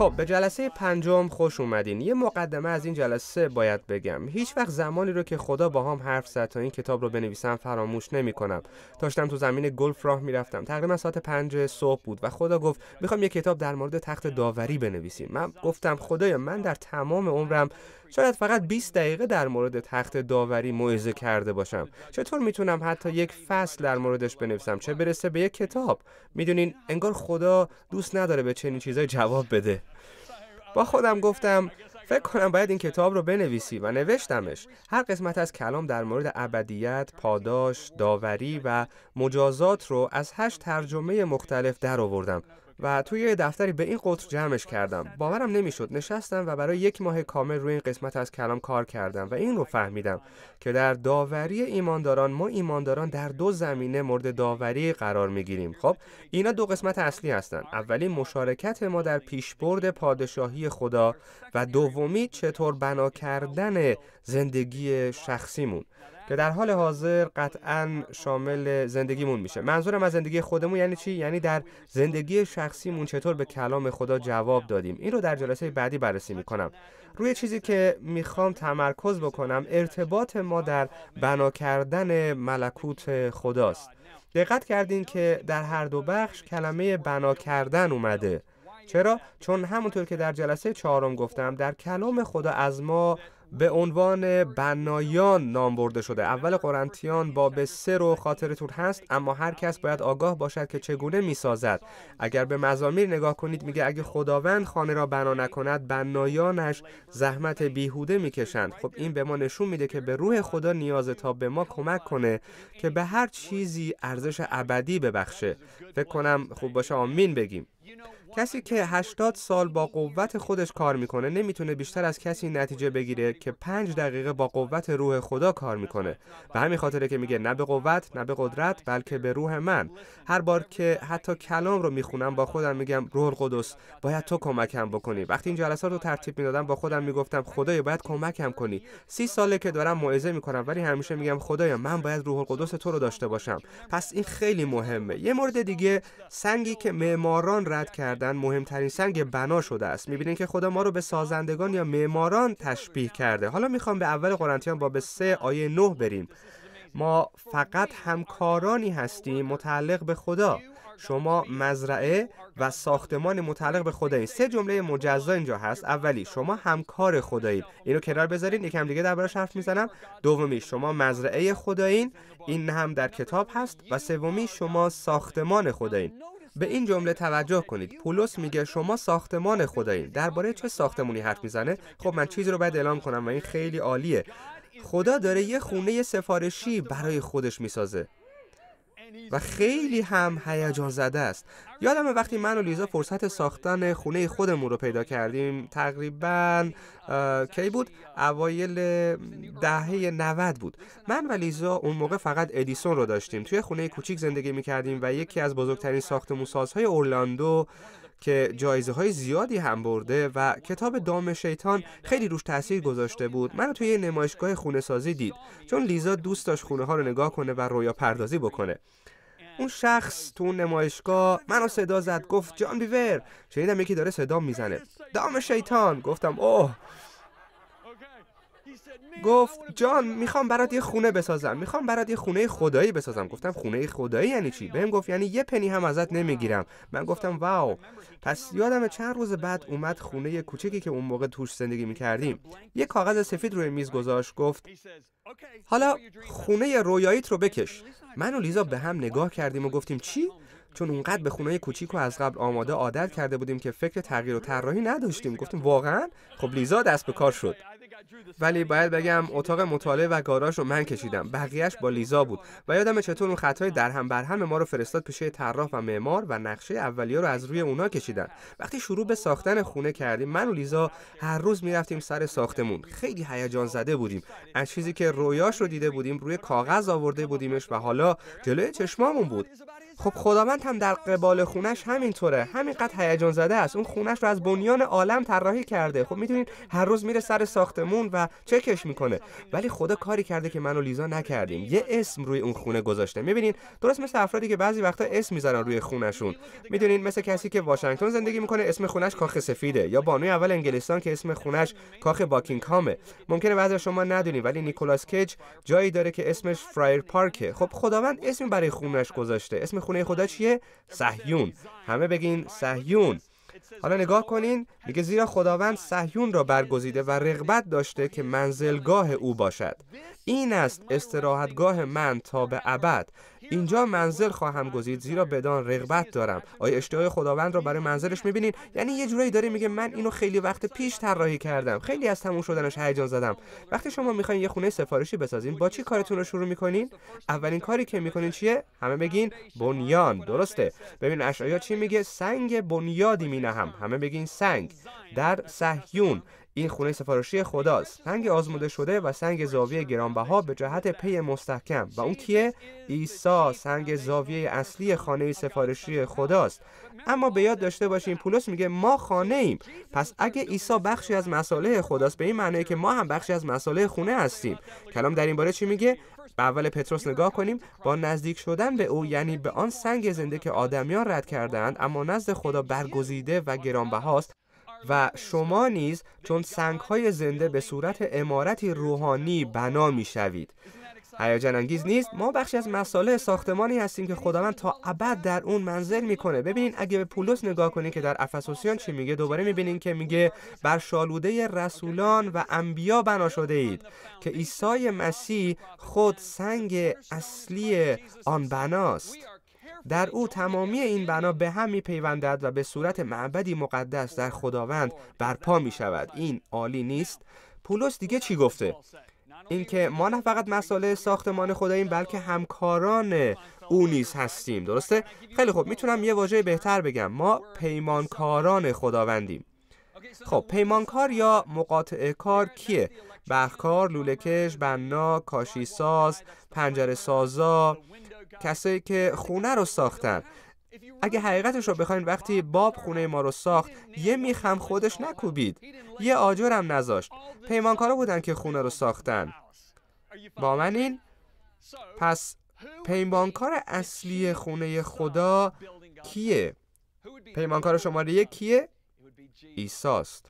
خب به جلسه پنجم خوش اومدین یه مقدمه از این جلسه باید بگم هیچ وقت زمانی رو که خدا با هم حرف زد تا این کتاب رو بنویسم فراموش نمی کنم داشتم تو زمین گلف راه میرفتم تقریبا ساعت پنج صبح بود و خدا گفت میخوام یه کتاب در مورد تخت داوری بنویسیم من گفتم خدایا من در تمام عمرم شاید فقط 20 دقیقه در مورد تخت داوری موعظه کرده باشم چطور میتونم حتی یک فصل در موردش بنویسم چه برسه به یک کتاب میدونین انگار خدا دوست نداره به چنین چیزای جواب بده با خودم گفتم فکر کنم باید این کتاب رو بنویسی و نوشتمش هر قسمت از کلام در مورد ابدیت، پاداش، داوری و مجازات رو از هشت ترجمه مختلف در آوردم و توی دفتری به این قطر جمعش کردم باورم نمیشد نشستم و برای یک ماه کامل روی این قسمت از کلام کار کردم و این رو فهمیدم که در داوری ایمانداران ما ایمانداران در دو زمینه مورد داوری قرار میگیریم خب اینا دو قسمت اصلی هستند اولی مشارکت ما در پیشبرد پادشاهی خدا و دومی چطور بنا کردن زندگی شخصیمون که در حال حاضر قطعا شامل زندگیمون میشه منظورم از زندگی خودمون یعنی چی یعنی در زندگی شخصیمون چطور به کلام خدا جواب دادیم این رو در جلسه بعدی بررسی میکنم روی چیزی که میخوام تمرکز بکنم ارتباط ما در بنا کردن ملکوت خداست دقت کردین که در هر دو بخش کلمه بنا کردن اومده چرا چون همونطور که در جلسه چهارم گفتم در کلام خدا از ما به عنوان بنایان نام برده شده اول قرنتیان باب سه رو تور هست اما هر کس باید آگاه باشد که چگونه میسازد اگر به مزامیر نگاه کنید میگه اگه خداوند خانه را بنا نکند بنایانش زحمت بیهوده میکشند خب این به ما نشون میده که به روح خدا نیازه تا به ما کمک کنه که به هر چیزی ارزش ابدی ببخشه فکر کنم خوب باشه آمین بگیم کسی که 80 سال با قوت خودش کار میکنه نمیتونه بیشتر از کسی نتیجه بگیره که 5 دقیقه با قوت روح خدا کار میکنه به همین خاطره که میگه نه به قوت نه به قدرت بلکه به روح من هر بار که حتی کلام رو میخونم با خودم میگم روح القدس باید تو کمکم بکنی وقتی این جلسات رو ترتیب میدادم با خودم میگفتم خدایا باید کمکم کنی سی ساله که دارم موعظه میکنم ولی همیشه میگم خدایا من باید روح القدس تو رو داشته باشم پس این خیلی مهمه یه مورد دیگه سنگی که معماران رد کرد کردن مهمترین سنگ بنا شده است میبینین که خدا ما رو به سازندگان یا معماران تشبیه کرده حالا میخوام به اول قرنتیان باب سه آیه 9 بریم ما فقط همکارانی هستیم متعلق به خدا شما مزرعه و ساختمان متعلق به خدایی سه جمله مجزا اینجا هست اولی شما همکار خدایین اینو کنار بذارین یکم دیگه دربارش حرف میزنم دومی شما مزرعه خدایین این هم در کتاب هست و سومی شما ساختمان خدایین به این جمله توجه کنید پولس میگه شما ساختمان خدایین درباره چه ساختمونی حرف میزنه خب من چیزی رو باید اعلام کنم و این خیلی عالیه خدا داره یه خونه سفارشی برای خودش میسازه و خیلی هم هیجان زده است یادم وقتی من و لیزا فرصت ساختن خونه خودمون رو پیدا کردیم تقریبا کی بود اوایل دهه 90 بود من و لیزا اون موقع فقط ادیسون رو داشتیم توی خونه کوچیک زندگی میکردیم و یکی از بزرگترین ساختمون سازهای اورلاندو که جایزه های زیادی هم برده و کتاب دام شیطان خیلی روش تاثیر گذاشته بود منو توی نمایشگاه خونه سازی دید چون لیزا دوست داشت خونه ها رو نگاه کنه و رویا پردازی بکنه اون شخص تو اون نمایشگاه منو صدا زد گفت جان بیور شنیدم یکی داره صدا میزنه دام شیطان گفتم اوه گفت جان میخوام برات یه خونه بسازم میخوام برات یه خونه خدایی بسازم گفتم خونه خدایی یعنی چی بهم گفت یعنی یه پنی هم ازت نمیگیرم من گفتم واو پس یادم چند روز بعد اومد خونه کوچکی که اون موقع توش زندگی میکردیم یه کاغذ سفید روی میز گذاشت گفت حالا خونه رویاییت رو بکش من و لیزا به هم نگاه کردیم و گفتیم چی چون اونقدر به خونه کوچیک و از قبل آماده عادت کرده بودیم که فکر تغییر و طراحی نداشتیم گفتیم واقعا خب لیزا دست به کار شد ولی باید بگم اتاق مطالعه و گاراژ رو من کشیدم بقیهش با لیزا بود و یادم چطور اون خطای درهم برهم ما رو فرستاد پیش طراح و معمار و نقشه اولیه رو از روی اونا کشیدن وقتی شروع به ساختن خونه کردیم من و لیزا هر روز میرفتیم سر ساختمون خیلی هیجان زده بودیم از چیزی که رویاش رو دیده بودیم روی کاغذ آورده بودیمش و حالا جلوی چشمامون بود خب خداوند هم در قبال خونش همینطوره همینقدر هیجان زده است اون خونش رو از بنیان عالم طراحی کرده خب میدونید هر روز میره سر ساختمون و چکش میکنه ولی خدا کاری کرده که من و لیزا نکردیم یه اسم روی اون خونه گذاشته میبینین درست مثل افرادی که بعضی وقتا اسم میذارن روی خونشون میدونین مثل کسی که واشنگتن زندگی میکنه اسم خونش کاخ سفیده یا بانوی اول انگلستان که اسم خونش کاخ باکینگهامه ممکنه بعضی شما ندونید ولی نیکولاس کیج جایی داره که اسمش فرایر پارکه خب خداوند اسمی برای خونش گذاشته اسم خونه خدا چیه؟ سهیون همه بگین سهیون حالا نگاه کنین میگه زیرا خداوند صهیون را برگزیده و رغبت داشته که منزلگاه او باشد این است استراحتگاه من تا به ابد اینجا منزل خواهم گزید زیرا بدان رغبت دارم آیا اشتهای خداوند را برای منزلش میبینین یعنی یه جورایی داره میگه من اینو خیلی وقت پیش طراحی کردم خیلی از تموم شدنش هیجان زدم وقتی شما میخواین یه خونه سفارشی بسازین با چی کارتون رو شروع میکنین اولین کاری که میکنین چیه همه بگین بنیان درسته ببین اشعیا چی میگه سنگ بنیادی هم همه بگین سنگ در سهیون این خونه سفارشی خداست سنگ آزموده شده و سنگ زاویه گرانبها به جهت پی مستحکم و اون کیه عیسی سنگ زاویه اصلی خانه سفارشی خداست اما به یاد داشته باشیم پولس میگه ما خانه ایم پس اگه ایسا بخشی از مساله خداست به این معنی که ما هم بخشی از مساله خونه هستیم کلام در این باره چی میگه به اول پتروس نگاه کنیم با نزدیک شدن به او یعنی به آن سنگ زنده که آدمیان رد کردند اما نزد خدا برگزیده و گرانبهاست و شما نیز چون سنگهای زنده به صورت امارتی روحانی بنا می هیجان انگیز نیست ما بخشی از مساله ساختمانی هستیم که خداوند تا ابد در اون منزل میکنه ببینین اگه به پولس نگاه کنید که در افسوسیان چی میگه دوباره میبینید که میگه بر شالوده رسولان و انبیا بنا شده اید که عیسی مسیح خود سنگ اصلی آن بناست در او تمامی این بنا به هم پیوندد و به صورت معبدی مقدس در خداوند برپا می شود این عالی نیست پولس دیگه چی گفته اینکه ما نه فقط مسئله ساختمان خداییم بلکه همکاران او نیز هستیم درسته خیلی خوب میتونم یه واژه بهتر بگم ما پیمانکاران خداوندیم خب پیمانکار یا مقاطعه کار کیه برخکار لولهکش بنا کاشی ساز پنجره سازا کسایی که خونه رو ساختن اگه حقیقتش رو بخواین وقتی باب خونه ما رو ساخت یه میخم خودش نکوبید یه هم نذاشت پیمانکارا بودن که خونه رو ساختن با من این؟ پس پیمانکار اصلی خونه خدا کیه؟ پیمانکار شماره یک کیه؟ ایساست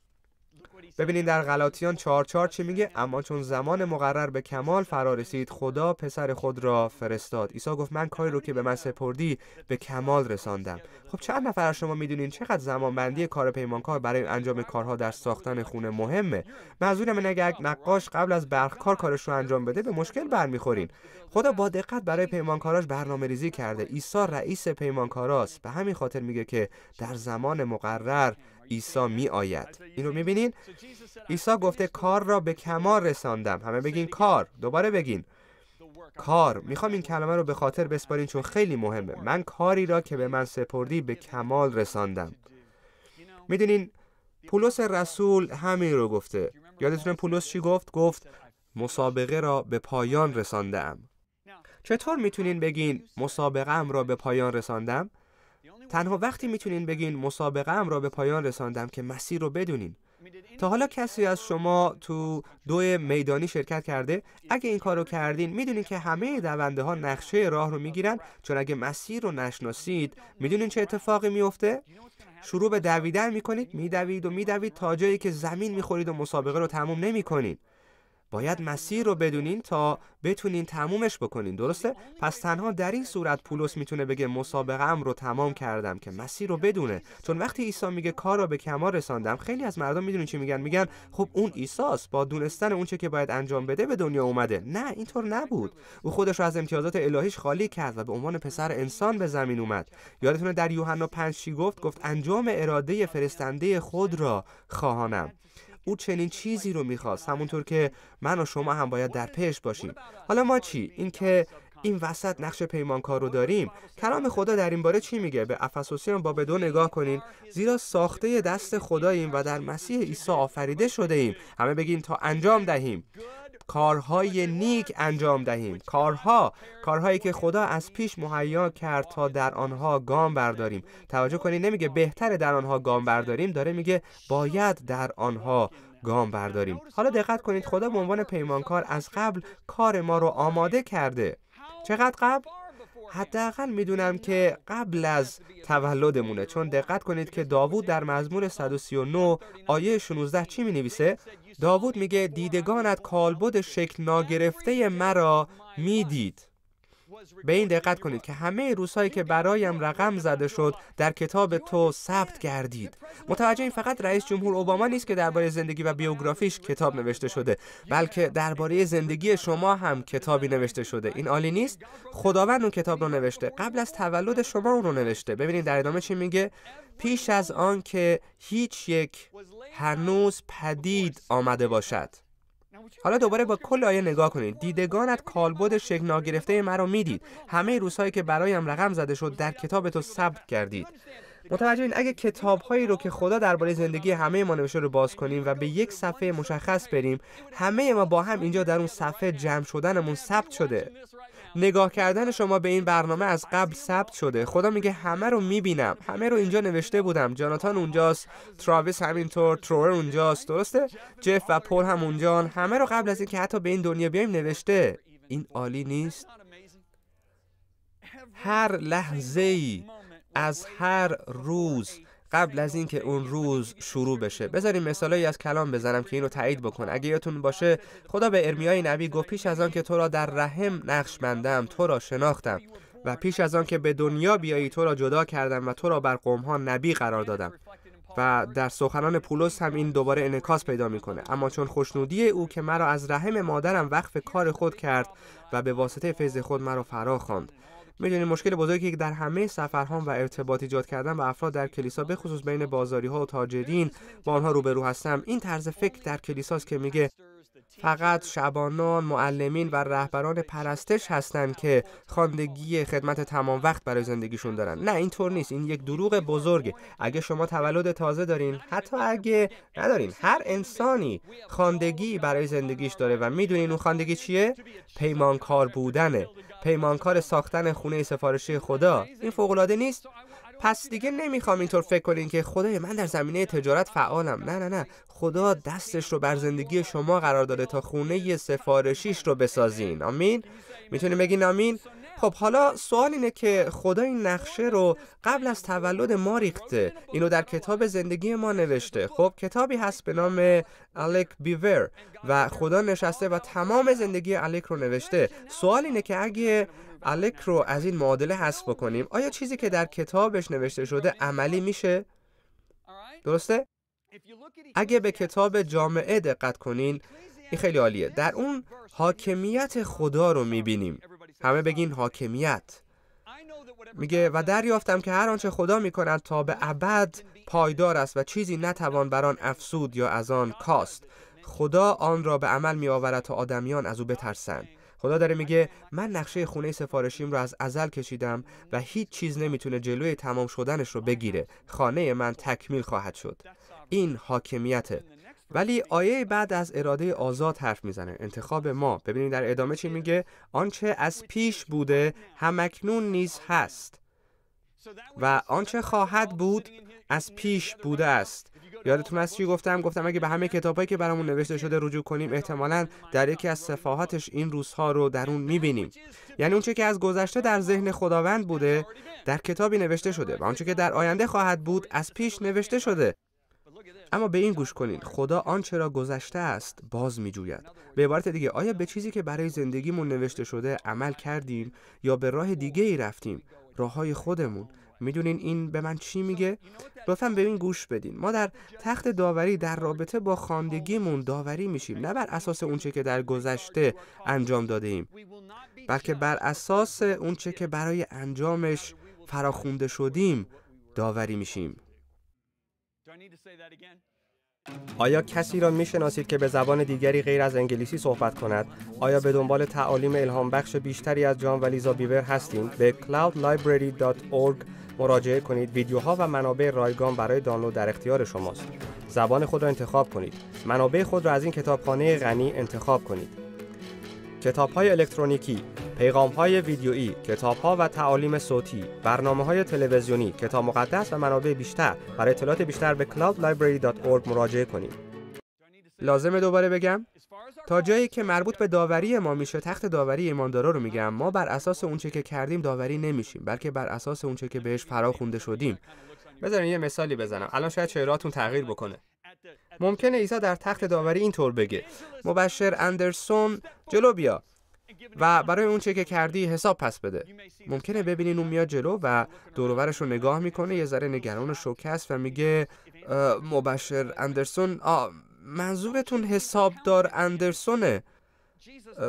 ببینید در غلاطیان 4:4 چی میگه اما چون زمان مقرر به کمال فرا رسید خدا پسر خود را فرستاد عیسی گفت من کاری رو که به من سپردی به کمال رساندم خب چند نفر از شما میدونین چقدر زمان بندی کار پیمانکار برای انجام کارها در ساختن خونه مهمه منظورم اینه اگر نقاش قبل از کار کارش رو انجام بده به مشکل برمیخورین خدا با دقت برای پیمانکاراش برنامه ریزی کرده عیسی رئیس پیمانکاراست به همین خاطر میگه که در زمان مقرر عیسی می آید این رو می بینین؟ عیسی گفته کار را به کمال رساندم همه بگین کار دوباره بگین کار میخوام این کلمه رو به خاطر بسپارین چون خیلی مهمه من کاری را که به من سپردی به کمال رساندم میدونین پولس رسول همین رو گفته یادتونه پولس چی گفت گفت مسابقه را به پایان رساندم چطور میتونین بگین مسابقه ام را به پایان رساندم تنها وقتی میتونین بگین مسابقه ام را به پایان رساندم که مسیر رو بدونین تا حالا کسی از شما تو دو میدانی شرکت کرده اگه این کارو کردین میدونین که همه دونده ها نقشه راه رو میگیرن چون اگه مسیر رو نشناسید میدونین چه اتفاقی میفته شروع به دویدن میکنید میدوید و میدوید تا جایی که زمین میخورید و مسابقه رو تموم نمیکنید باید مسیر رو بدونین تا بتونین تمومش بکنین درسته پس تنها در این صورت پولس میتونه بگه مسابقه ام رو تمام کردم که مسیر رو بدونه چون وقتی عیسی میگه کار را به کمال رساندم خیلی از مردم میدونین چی میگن میگن خب اون عیساست با دونستن اونچه که باید انجام بده به دنیا اومده نه اینطور نبود او خودش رو از امتیازات الهیش خالی کرد و به عنوان پسر انسان به زمین اومد یادتونه در یوحنا 5 چی گفت گفت انجام اراده فرستنده خود را خواهانم او چنین چیزی رو میخواست همونطور که من و شما هم باید در پیش باشیم حالا ما چی اینکه این وسط نقش پیمانکار رو داریم کلام خدا در این باره چی میگه به افسوسیان به دو نگاه کنین زیرا ساخته دست خداییم و در مسیح عیسی آفریده شده ایم همه بگین تا انجام دهیم کارهای نیک انجام دهیم کارها کارهایی که خدا از پیش مهیا کرد تا در آنها گام برداریم توجه کنید نمیگه بهتره در آنها گام برداریم داره میگه باید در آنها گام برداریم حالا دقت کنید خدا به عنوان پیمانکار از قبل کار ما رو آماده کرده چقدر قبل حداقل میدونم که قبل از تولدمونه چون دقت کنید که داوود در مزمور 139 آیه 16 چی می نویسه؟ داوود میگه دیدگانت کالبد شکل ناگرفته مرا میدید به این دقت کنید که همه روزهایی که برایم رقم زده شد در کتاب تو ثبت گردید متوجه این فقط رئیس جمهور اوباما نیست که درباره زندگی و بیوگرافیش کتاب نوشته شده بلکه درباره زندگی شما هم کتابی نوشته شده این عالی نیست خداوند اون کتاب رو نوشته قبل از تولد شما اون رو نوشته ببینید در ادامه چی میگه پیش از آن که هیچ یک هنوز پدید آمده باشد حالا دوباره با کل آیه نگاه کنید دیدگانت کالبد شکل ناگرفته مرا میدید همه روزهایی که برایم رقم زده شد در کتاب تو ثبت کردید متوجه این اگه کتاب هایی رو که خدا درباره زندگی همه ما نوشته رو باز کنیم و به یک صفحه مشخص بریم همه ما با هم اینجا در اون صفحه جمع شدنمون ثبت شده نگاه کردن شما به این برنامه از قبل ثبت شده خدا میگه همه رو میبینم همه رو اینجا نوشته بودم جاناتان اونجاست تراویس همینطور ترور اونجاست درسته جف و پول هم اونجان همه رو قبل از اینکه حتی به این دنیا بیایم نوشته این عالی نیست هر لحظه ای از هر روز قبل از اینکه اون روز شروع بشه بذاریم مثالایی از کلام بزنم که اینو تایید بکن اگه یادتون باشه خدا به ارمیای نبی گفت پیش از آن که تو را در رحم نقش بندم تو را شناختم و پیش از آن که به دنیا بیایی تو را جدا کردم و تو را بر ها نبی قرار دادم و در سخنان پولس هم این دوباره انکاس پیدا میکنه اما چون خوشنودی او که مرا از رحم مادرم وقف کار خود کرد و به واسطه فیض خود مرا فرا خواند میدونید مشکل بزرگی که در همه سفرهام و ارتباط ایجاد کردن و افراد در کلیسا به خصوص بین بازاری ها و تاجرین با آنها روبرو هستم این طرز فکر در کلیساست که میگه فقط شبانان، معلمین و رهبران پرستش هستند که خواندگی خدمت تمام وقت برای زندگیشون دارن. نه اینطور نیست. این یک دروغ بزرگه. اگه شما تولد تازه دارین، حتی اگه ندارین، هر انسانی خواندگی برای زندگیش داره و میدونین اون خواندگی چیه؟ پیمانکار بودنه. پیمانکار ساختن خونه سفارشی خدا این فوقلاده نیست پس دیگه نمیخوام اینطور فکر کنین که خدای من در زمینه تجارت فعالم نه نه نه خدا دستش رو بر زندگی شما قرار داده تا خونه سفارشیش رو بسازین آمین میتونیم بگین آمین خب حالا سوال اینه که خدا این نقشه رو قبل از تولد ما ریخته اینو در کتاب زندگی ما نوشته خب کتابی هست به نام الک بیور و خدا نشسته و تمام زندگی الک رو نوشته سوال اینه که اگه الک رو از این معادله حذف بکنیم آیا چیزی که در کتابش نوشته شده عملی میشه درسته اگه به کتاب جامعه دقت کنین این خیلی عالیه در اون حاکمیت خدا رو میبینیم همه بگین حاکمیت میگه و دریافتم که هر آنچه خدا میکند تا به ابد پایدار است و چیزی نتوان بر آن افسود یا از آن کاست خدا آن را به عمل می آورد تا آدمیان از او بترسند خدا داره میگه من نقشه خونه سفارشیم را از ازل کشیدم و هیچ چیز نمیتونه جلوی تمام شدنش رو بگیره خانه من تکمیل خواهد شد این حاکمیت ولی آیه بعد از اراده آزاد حرف میزنه انتخاب ما ببینید در ادامه چی میگه آنچه از پیش بوده همکنون نیز هست و آنچه خواهد بود از پیش بوده است یادتون از چی گفتم گفتم اگه به همه کتابایی که برامون نوشته شده رجوع کنیم احتمالا در یکی از صفاحاتش این روزها رو در اون میبینیم یعنی اونچه که از گذشته در ذهن خداوند بوده در کتابی نوشته شده و آنچه که در آینده خواهد بود از پیش نوشته شده اما به این گوش کنید خدا آنچه را گذشته است باز می جوید به عبارت دیگه آیا به چیزی که برای زندگیمون نوشته شده عمل کردیم یا به راه دیگه ای رفتیم راه های خودمون میدونین این به من چی میگه لطفا به این گوش بدین ما در تخت داوری در رابطه با خاندگیمون داوری میشیم نه بر اساس اونچه که در گذشته انجام داده ایم بلکه بر اساس اونچه که برای انجامش فراخونده شدیم داوری میشیم آیا کسی را می شناسید که به زبان دیگری غیر از انگلیسی صحبت کند؟ آیا به دنبال تعالیم الهام بخش بیشتری از جان و لیزا بیور هستیم؟ به cloudlibrary.org مراجعه کنید. ویدیوها و منابع رایگان برای دانلود در اختیار شماست. زبان خود را انتخاب کنید. منابع خود را از این کتابخانه غنی انتخاب کنید. کتاب های الکترونیکی پیغام های ویدیویی، کتاب ها و تعالیم صوتی، برنامه های تلویزیونی، کتاب مقدس و منابع بیشتر برای اطلاعات بیشتر به cloudlibrary.org مراجعه کنید. لازم دوباره بگم تا جایی که مربوط به داوری ما میشه تخت داوری ایماندارا رو میگم ما بر اساس اونچه که کردیم داوری نمیشیم بلکه بر اساس اونچه که بهش فرا خونده شدیم بذارین یه مثالی بزنم الان شاید چهراتون تغییر بکنه ممکنه عیسی در تخت داوری اینطور بگه مبشر اندرسون جلو بیا و برای اون چه که کردی حساب پس بده ممکنه ببینین اون میاد جلو و دوروورش رو نگاه میکنه یه ذره نگران و شکست و میگه مبشر اندرسون منظورتون حسابدار اندرسونه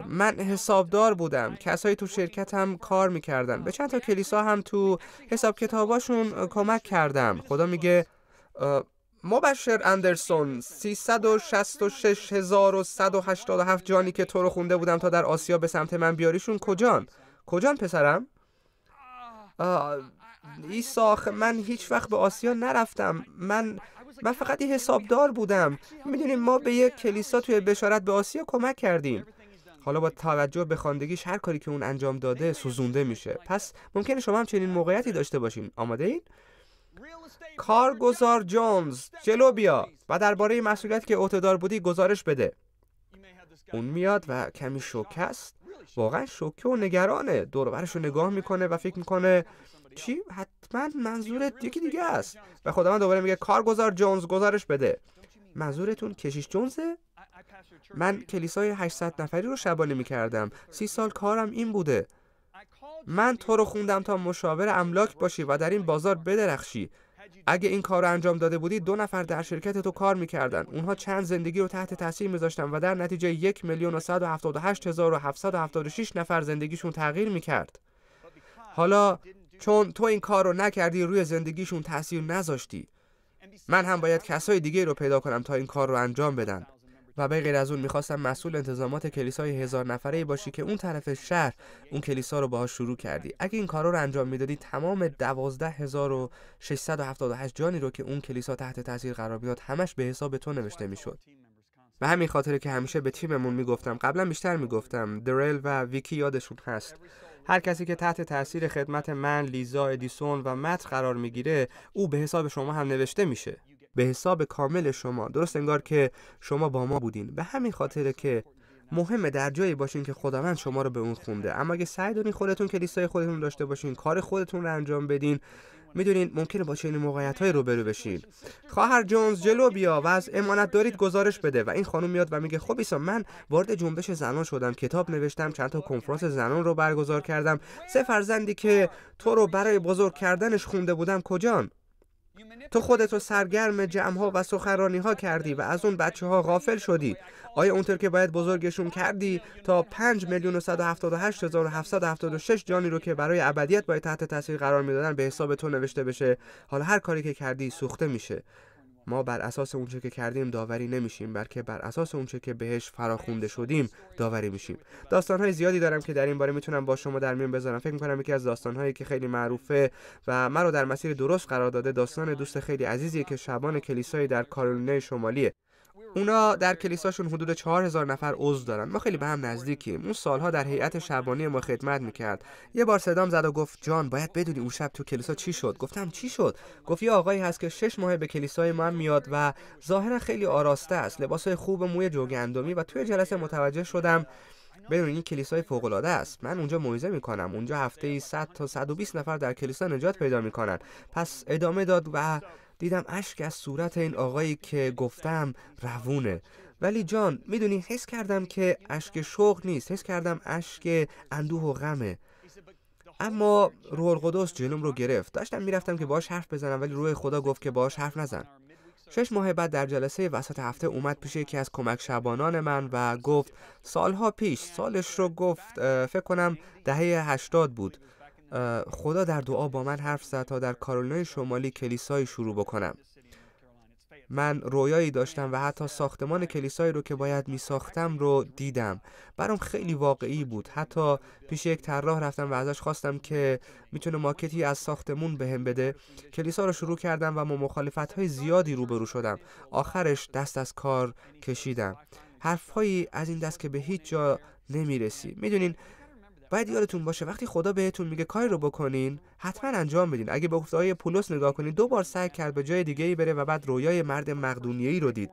من حسابدار بودم کسایی تو شرکت هم کار میکردن به چند تا کلیسا هم تو حساب کتاباشون کمک کردم خدا میگه مبشر اندرسون 366187 جانی که تو رو خونده بودم تا در آسیا به سمت من بیاریشون کجان؟ کجان پسرم؟ ایساخ من هیچ وقت به آسیا نرفتم من من فقط یه حسابدار بودم میدونیم ما به یک کلیسا توی بشارت به آسیا کمک کردیم حالا با توجه به خواندگیش هر کاری که اون انجام داده سوزونده میشه پس ممکنه شما هم چنین موقعیتی داشته باشین آماده این؟ کارگزار جونز جلو بیا و درباره مسئولیت که عهدهدار بودی گزارش بده اون میاد و کمی شوکه است واقعا شوکه و نگرانه دوربرش رو نگاه میکنه و فکر میکنه چی حتما منظورت یکی دیگه است و خدا من دوباره میگه کارگزار جونز گزارش بده منظورتون کشیش جونزه من کلیسای 800 نفری رو شبانه میکردم سی سال کارم این بوده من تو رو خوندم تا مشاور املاک باشی و در این بازار بدرخشی اگه این کار رو انجام داده بودی دو نفر در شرکت تو کار میکردن اونها چند زندگی رو تحت تاثیر میذاشتن و در نتیجه یک میلیون و صد و هشت هزار و نفر زندگیشون تغییر میکرد حالا چون تو این کار رو نکردی روی زندگیشون تاثیر نذاشتی من هم باید کسای دیگه رو پیدا کنم تا این کار رو انجام بدن و به غیر از اون میخواستم مسئول انتظامات کلیسای هزار نفره باشی که اون طرف شهر اون کلیسا رو باها شروع کردی اگه این کار رو انجام میدادی تمام 12678 جانی رو که اون کلیسا تحت تاثیر قرار میداد همش به حساب تو نوشته میشد و همین خاطره که همیشه به تیممون میگفتم قبلا بیشتر میگفتم درل و ویکی یادشون هست هر کسی که تحت تاثیر خدمت من لیزا ادیسون و مت قرار میگیره او به حساب شما هم نوشته میشه به حساب کامل شما درست انگار که شما با ما بودین به همین خاطر که مهمه در جایی باشین که خداوند شما رو به اون خونده اما اگه سعی دارین خودتون کلیسای خودتون داشته باشین کار خودتون رو انجام بدین میدونین ممکنه با چنین موقعیت های برو بشین خواهر جونز جلو بیا و از امانت دارید گزارش بده و این خانم میاد و میگه خب ایسا من وارد جنبش زنان شدم کتاب نوشتم چند تا کنفرانس زنان رو برگزار کردم سه فرزندی که تو رو برای بزرگ کردنش خونده بودم کجان تو خودتو سرگرم جمع ها و سخرانی ها کردی و از اون بچه ها غافل شدی آیا اونطور که باید بزرگشون کردی تا 5 میلیون و جانی رو که برای ابدیت باید تحت تاثیر قرار میدادن به حساب تو نوشته بشه حالا هر کاری که کردی سوخته میشه ما بر اساس اونچه که کردیم داوری نمیشیم بلکه بر اساس اونچه که بهش فراخونده شدیم داوری میشیم داستانهای زیادی دارم که در این باره میتونم با شما در میون بذارم فکر میکنم یکی از داستانهایی که خیلی معروفه و مرا در مسیر درست قرار داده داستان دوست خیلی عزیزی که شبان کلیسایی در کارولینای شمالیه اونا در کلیساشون حدود 4000 نفر عضو دارن ما خیلی به هم نزدیکیم اون سالها در هیئت شبانی ما خدمت میکرد یه بار صدام زد و گفت جان باید بدونی اون شب تو کلیسا چی شد گفتم چی شد گفت یه آقایی هست که شش ماه به کلیسای من میاد و ظاهرا خیلی آراسته است لباس خوب موی جوگندمی و توی جلسه متوجه شدم بدون این کلیسای فوق العاده است من اونجا موعظه میکنم اونجا هفته ای 100 تا 120 نفر در کلیسا نجات پیدا میکنن پس ادامه داد و دیدم اشک از صورت این آقایی که گفتم روونه ولی جان میدونی حس کردم که اشک شوق نیست حس کردم اشک اندوه و غمه اما روح القدس جلوم رو گرفت داشتم میرفتم که باش حرف بزنم ولی روح خدا گفت که باش حرف نزن شش ماه بعد در جلسه وسط هفته اومد پیش یکی از کمک شبانان من و گفت سالها پیش سالش رو گفت فکر کنم دهه هشتاد بود خدا در دعا با من حرف زد تا در کارولینای شمالی کلیسایی شروع بکنم من رویایی داشتم و حتی ساختمان کلیسایی رو که باید می ساختم رو دیدم برام خیلی واقعی بود حتی پیش یک طراح رفتم و ازش خواستم که میتونه ماکتی از ساختمون بهم بده کلیسا رو شروع کردم و با مخالفت های زیادی روبرو شدم آخرش دست از کار کشیدم حرفهایی از این دست که به هیچ جا نمیرسی میدونین باید یادتون باشه وقتی خدا بهتون میگه کاری رو بکنین حتما انجام بدین. اگه به های پولس نگاه کنین دو بار سعی کرد به جای دیگه ای بره و بعد رویای مرد مقدونیه رو دید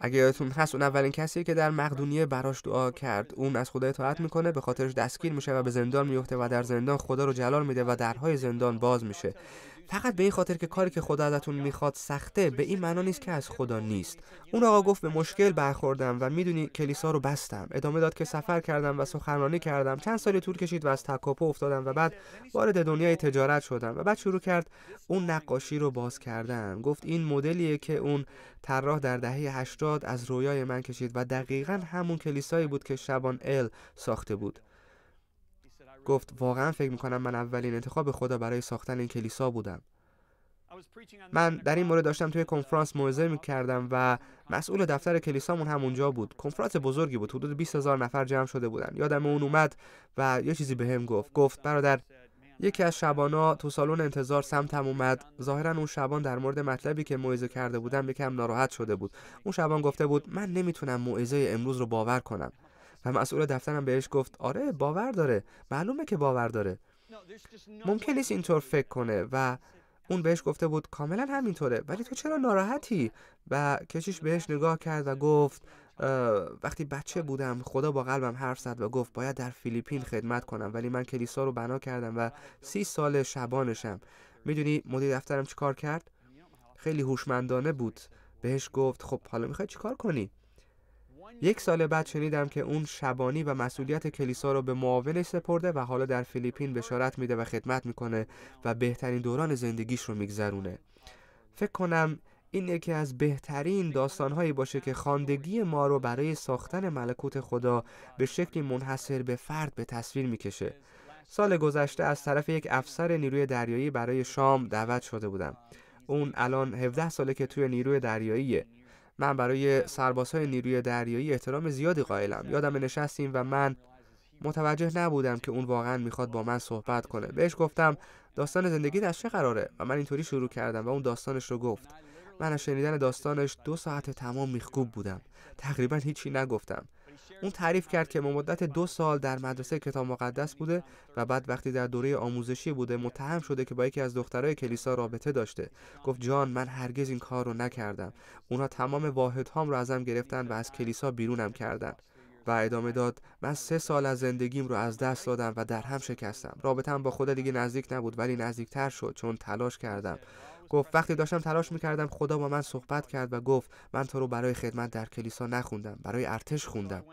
اگه یادتون هست اون اولین کسی که در مقدونیه براش دعا کرد اون از خدا اطاعت میکنه به خاطرش دستگیر میشه و به زندان میفته و در زندان خدا رو جلال میده و درهای زندان باز میشه فقط به این خاطر که کاری که خدا ازتون میخواد سخته به این معنا نیست که از خدا نیست اون آقا گفت به مشکل برخوردم و میدونی کلیسا رو بستم ادامه داد که سفر کردم و سخنرانی کردم چند سالی طول کشید و از تکاپو افتادم و بعد وارد دنیای تجارت شدم و بعد شروع کرد اون نقاشی رو باز کردن گفت این مدلیه که اون طراح در دهه 80 از رویای من کشید و دقیقا همون کلیسایی بود که شبان ال ساخته بود گفت واقعا فکر میکنم من اولین انتخاب خدا برای ساختن این کلیسا بودم من در این مورد داشتم توی کنفرانس موعظه میکردم و مسئول دفتر کلیسامون هم اونجا بود کنفرانس بزرگی بود حدود 20 هزار نفر جمع شده بودن یادم اون اومد و یه چیزی بهم به گفت گفت برادر یکی از شبانا تو سالن انتظار سمتم اومد ظاهرا اون شبان در مورد مطلبی که موعظه کرده بودم یکم ناراحت شده بود اون شبان گفته بود من نمیتونم موعظه امروز رو باور کنم و مسئول دفترم بهش گفت آره باور داره معلومه که باور داره ممکن نیست اینطور فکر کنه و اون بهش گفته بود کاملا همینطوره ولی تو چرا ناراحتی و کشیش بهش نگاه کرد و گفت وقتی بچه بودم خدا با قلبم حرف زد و گفت باید در فیلیپین خدمت کنم ولی من کلیسا رو بنا کردم و سی سال شبانشم میدونی مدیر دفترم چیکار کرد خیلی هوشمندانه بود بهش گفت خب حالا میخوای چیکار کنی یک سال بعد شنیدم که اون شبانی و مسئولیت کلیسا رو به معاونش سپرده و حالا در فیلیپین بشارت میده و خدمت میکنه و بهترین دوران زندگیش رو میگذرونه فکر کنم این یکی از بهترین داستانهایی باشه که خاندگی ما رو برای ساختن ملکوت خدا به شکلی منحصر به فرد به تصویر میکشه سال گذشته از طرف یک افسر نیروی دریایی برای شام دعوت شده بودم اون الان 17 ساله که توی نیروی دریاییه من برای سربازهای نیروی دریایی احترام زیادی قائلم یادم نشستیم و من متوجه نبودم که اون واقعا میخواد با من صحبت کنه بهش گفتم داستان زندگی از چه قراره و من اینطوری شروع کردم و اون داستانش رو گفت من از شنیدن داستانش دو ساعت تمام میخکوب بودم تقریبا هیچی نگفتم اون تعریف کرد که ممدت دو سال در مدرسه کتاب مقدس بوده و بعد وقتی در دوره آموزشی بوده متهم شده که با یکی از دخترای کلیسا رابطه داشته گفت جان من هرگز این کار رو نکردم اونا تمام واحدهام رو ازم گرفتن و از کلیسا بیرونم کردن و ادامه داد من سه سال از زندگیم رو از دست دادم و در هم شکستم رابطم با خدا دیگه نزدیک نبود ولی نزدیکتر شد چون تلاش کردم گفت وقتی داشتم تلاش میکردم خدا با من صحبت کرد و گفت من تو رو برای خدمت در کلیسا نخوندم برای ارتش خوندم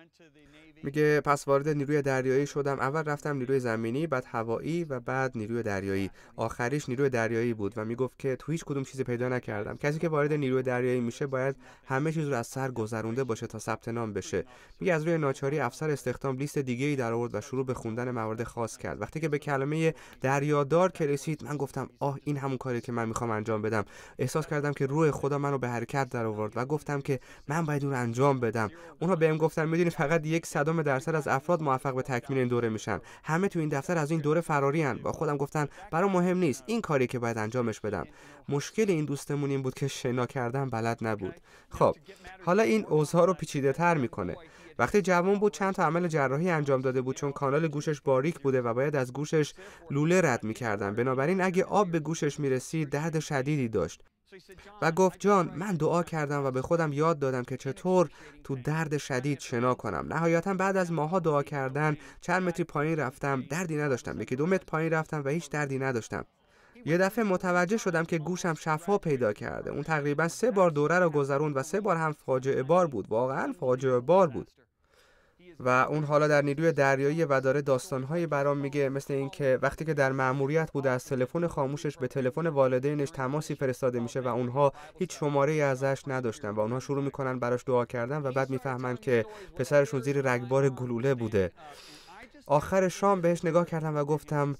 میگه پس وارد نیروی دریایی شدم اول رفتم نیروی زمینی بعد هوایی و بعد نیروی دریایی آخریش نیروی دریایی بود و میگفت که تو هیچ کدوم چیزی پیدا نکردم کسی که وارد نیروی دریایی میشه باید همه چیز رو از سر گذرونده باشه تا ثبت نام بشه میگه از روی ناچاری افسر استخدام لیست دیگه ای در آورد و شروع به خوندن موارد خاص کرد وقتی که به کلمه دریادار که رسید من گفتم آه این همون کاری که من میخوام انجام بدم احساس کردم که روح خدا منو به حرکت در آورد و گفتم که من باید اون رو انجام بدم اونها بهم گفتن میدونی فقط یک صدا در درصد از افراد موفق به تکمیل این دوره میشن همه تو این دفتر از این دوره فراری هن. با خودم گفتن برای مهم نیست این کاری که باید انجامش بدم مشکل این دوستمون این بود که شنا کردن بلد نبود خب حالا این اوضاع رو پیچیده تر میکنه وقتی جوان بود چند تا عمل جراحی انجام داده بود چون کانال گوشش باریک بوده و باید از گوشش لوله رد میکردن بنابراین اگه آب به گوشش میرسید درد شدیدی داشت و گفت جان من دعا کردم و به خودم یاد دادم که چطور تو درد شدید شنا کنم نهایتا بعد از ماها دعا کردن چند متری پایین رفتم دردی نداشتم یکی دو متر پایین رفتم و هیچ دردی نداشتم یه دفعه متوجه شدم که گوشم شفا پیدا کرده اون تقریبا سه بار دوره را گذروند و سه بار هم فاجعه بار بود واقعا فاجعه بار بود و اون حالا در نیروی دریایی و داره داستانهایی برام میگه مثل اینکه وقتی که در مأموریت بوده از تلفن خاموشش به تلفن والدینش تماسی فرستاده میشه و اونها هیچ شماره ازش نداشتن و اونها شروع میکنن براش دعا کردن و بعد میفهمن که پسرشون زیر رگبار گلوله بوده آخر شام بهش نگاه کردم و گفتم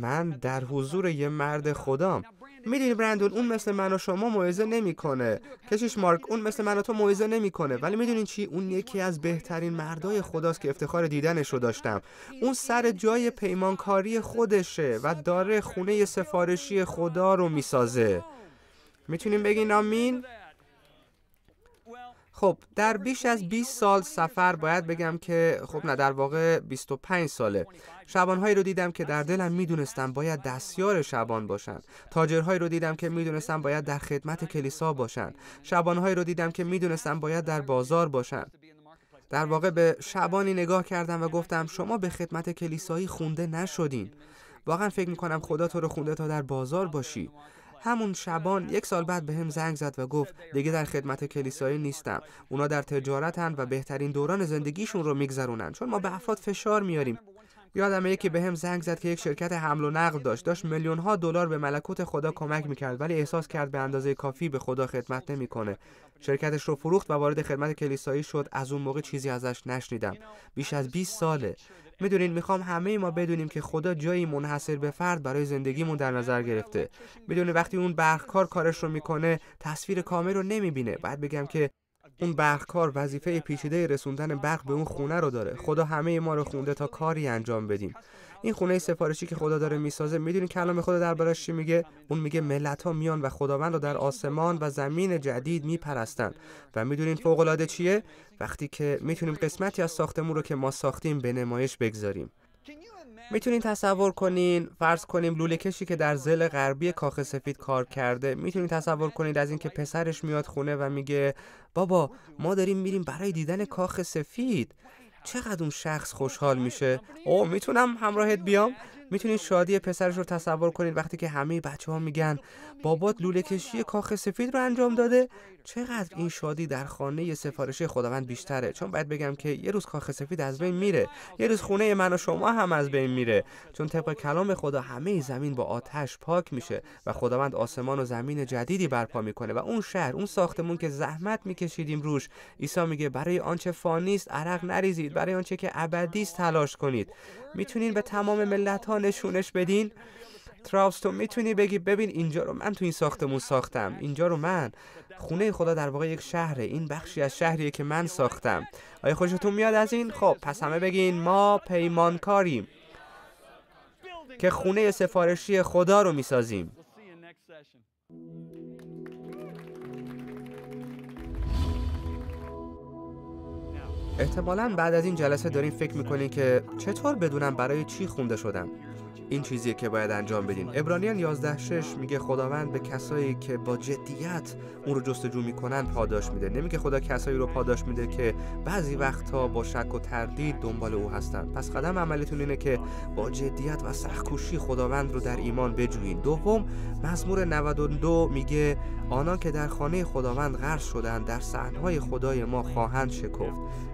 من در حضور یه مرد خدام میدین برندون اون مثل من و شما موعظه نمیکنه کشیش مارک اون مثل من و تو موعظه نمیکنه ولی میدونین چی اون یکی از بهترین مردای خداست که افتخار دیدنش رو داشتم اون سر جای پیمانکاری خودشه و داره خونه سفارشی خدا رو میسازه میتونیم بگین آمین خب در بیش از 20 سال سفر باید بگم که خب نه در واقع 25 ساله شبانهایی رو دیدم که در دلم میدونستم باید دستیار شبان باشن تاجرهایی رو دیدم که میدونستم باید در خدمت کلیسا باشن شبانهایی رو دیدم که میدونستم باید در بازار باشن در واقع به شبانی نگاه کردم و گفتم شما به خدمت کلیسایی خونده نشدین واقعا فکر میکنم خدا تو رو خونده تا در بازار باشی همون شبان یک سال بعد به هم زنگ زد و گفت دیگه در خدمت کلیسایی نیستم اونا در تجارتن و بهترین دوران زندگیشون رو میگذرونن چون ما به افراد فشار میاریم یادم یکی به هم زنگ زد که یک شرکت حمل و نقل داشت داشت میلیون ها دلار به ملکوت خدا کمک میکرد ولی احساس کرد به اندازه کافی به خدا خدمت نمیکنه شرکتش رو فروخت و وارد خدمت کلیسایی شد از اون موقع چیزی ازش نشنیدم بیش از 20 ساله میدونین میخوام همه ما بدونیم که خدا جایی منحصر به فرد برای زندگیمون در نظر گرفته میدونه وقتی اون برخکار کارش رو میکنه تصویر کامل رو نمیبینه بعد بگم که اون برقکار وظیفه پیچیده رسوندن برق به اون خونه رو داره خدا همه ما رو خونده تا کاری انجام بدیم این خونه سفارشی که خدا داره میسازه میدونین کلام خدا دربارش چی میگه اون میگه ملت ها میان و خداوند رو در آسمان و زمین جدید میپرستن و میدونین فوق چیه وقتی که میتونیم قسمتی از ساختمون رو که ما ساختیم به نمایش بگذاریم میتونین تصور کنین فرض کنیم لوله کشی که در زل غربی کاخ سفید کار کرده میتونین تصور کنید از اینکه پسرش میاد خونه و میگه بابا ما داریم میریم برای دیدن کاخ سفید چقدر اون شخص خوشحال میشه او میتونم همراهت بیام میتونید شادی پسرش رو تصور کنید وقتی که همه بچه ها میگن بابات لوله کشی کاخ سفید رو انجام داده چقدر این شادی در خانه سفارشی خداوند بیشتره چون باید بگم که یه روز کاخ سفید از بین میره یه روز خونه من و شما هم از بین میره چون طبق کلام خدا همه زمین با آتش پاک میشه و خداوند آسمان و زمین جدیدی برپا میکنه و اون شهر اون ساختمون که زحمت میکشیدیم روش عیسی میگه برای آنچه فانی عرق نریزید برای آنچه که ابدی تلاش کنید میتونین به تمام ملت ها نشونش بدین تو میتونی بگی ببین اینجا رو من تو این ساختمون ساختم اینجا رو من خونه خدا در واقع یک شهره این بخشی از شهریه که من ساختم آیا خوشتون میاد از این خب پس همه بگین ما پیمانکاریم که خونه سفارشی خدا رو میسازیم احتمالا بعد از این جلسه دارین فکر میکنین که چطور بدونم برای چی خونده شدم این چیزیه که باید انجام بدین ابرانیان 11 میگه خداوند به کسایی که با جدیت اون رو جستجو میکنن پاداش میده نمیگه خدا کسایی رو پاداش میده که بعضی وقتها با شک و تردید دنبال او هستن پس قدم عملتون اینه که با جدیت و سختکوشی خداوند رو در ایمان بجوین دوم مزمور 92 میگه آنان که در خانه خداوند غرق شدن در صحنهای خدای ما خواهند شکفت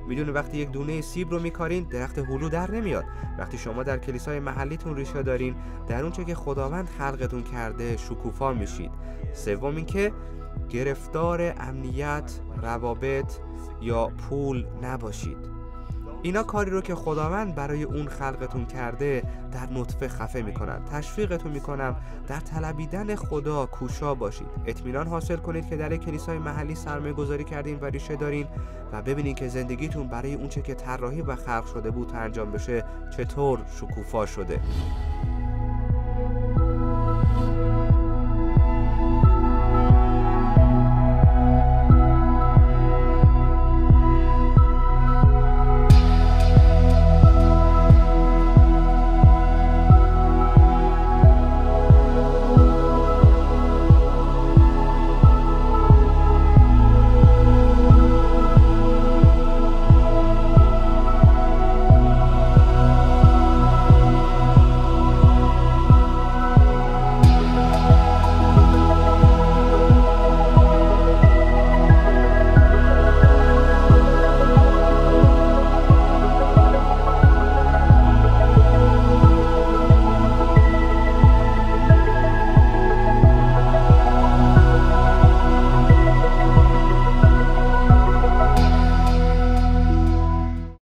میدونه وقتی یک دونه سیب رو میکارین درخت هلو در نمیاد وقتی شما در کلیسای محلیتون ریشه دارین در اونچه که خداوند خلقتون کرده شکوفا میشید سوم اینکه گرفتار امنیت روابط یا پول نباشید اینا کاری رو که خداوند برای اون خلقتون کرده در نطفه خفه میکنن تشویقتون میکنم در طلبیدن خدا کوشا باشید اطمینان حاصل کنید که در کلیسای محلی سرمایه گذاری کردین و ریشه دارین و ببینید که زندگیتون برای اونچه که طراحی و خلق شده بود انجام بشه چطور شکوفا شده